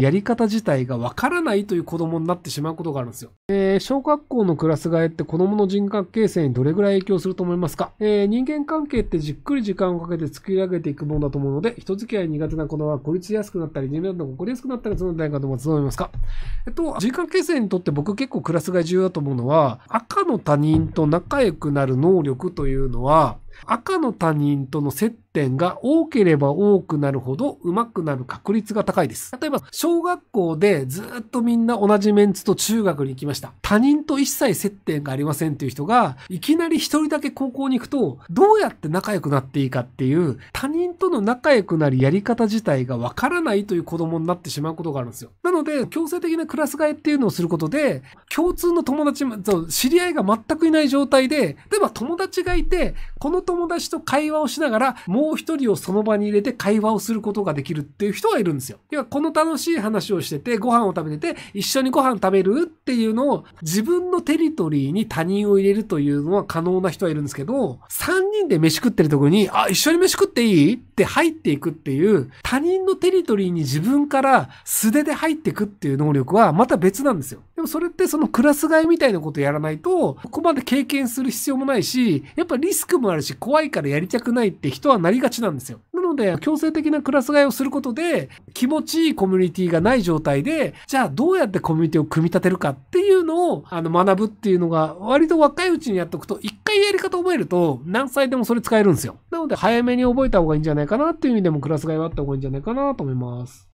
やり方自体がわからないという子供になってしまうことがあるんですよ。えー、小学校のクラス替えって子供の人格形成にどれぐらい影響すると思いますか、えー、人間関係ってじっくり時間をかけて作り上げていくものだと思うので、人付き合い苦手な子供は孤立しやすくなったり、自分などが起こりやすくなったりするのではないかと思いますかえっと、人格形成にとって僕結構クラス替え重要だと思うのは、赤の他人と仲良くなる能力というのは、赤の他人との接点が多ければ多くなるほど上手くなる確率が高いです。例えば、小学校でずっとみんな同じメンツと中学に行きました。他人と一切接点がありませんっていう人が、いきなり一人だけ高校に行くと、どうやって仲良くなっていいかっていう、他人との仲良くなりやり方自体がわからないという子供になってしまうことがあるんですよ。なので、強制的なクラス替えっていうのをすることで、共通の友達、知り合いが全くいない状態で、例えば友達がいて、このの友達と会話をしながら、もう一人をその場に入れて会話をすることができるっていう人がいるんですよ。要は、この楽しい話をしてて、ご飯を食べてて、一緒にご飯食べるっていうのを、自分のテリトリーに他人を入れるというのは可能な人はいるんですけど、3人で飯食ってるところに、あ、一緒に飯食っていいって入っていくっていう、他人のテリトリーに自分から素手で入っていくっていう能力はまた別なんですよ。でもそれってそのクラス替えみたいなことやらないと、ここまで経験する必要もないし、やっぱリスクもあるし、怖いからやりたくないって人はなりがちなんですよ。ので、強制的なクラス替えをすることで、気持ちいいコミュニティがない状態で、じゃあどうやってコミュニティを組み立てるかっていうのを、あの、学ぶっていうのが、割と若いうちにやっておくと、一回やり方を覚えると、何歳でもそれ使えるんですよ。なので、早めに覚えた方がいいんじゃないかなっていう意味でも、クラス替えはあった方がいいんじゃないかなと思います。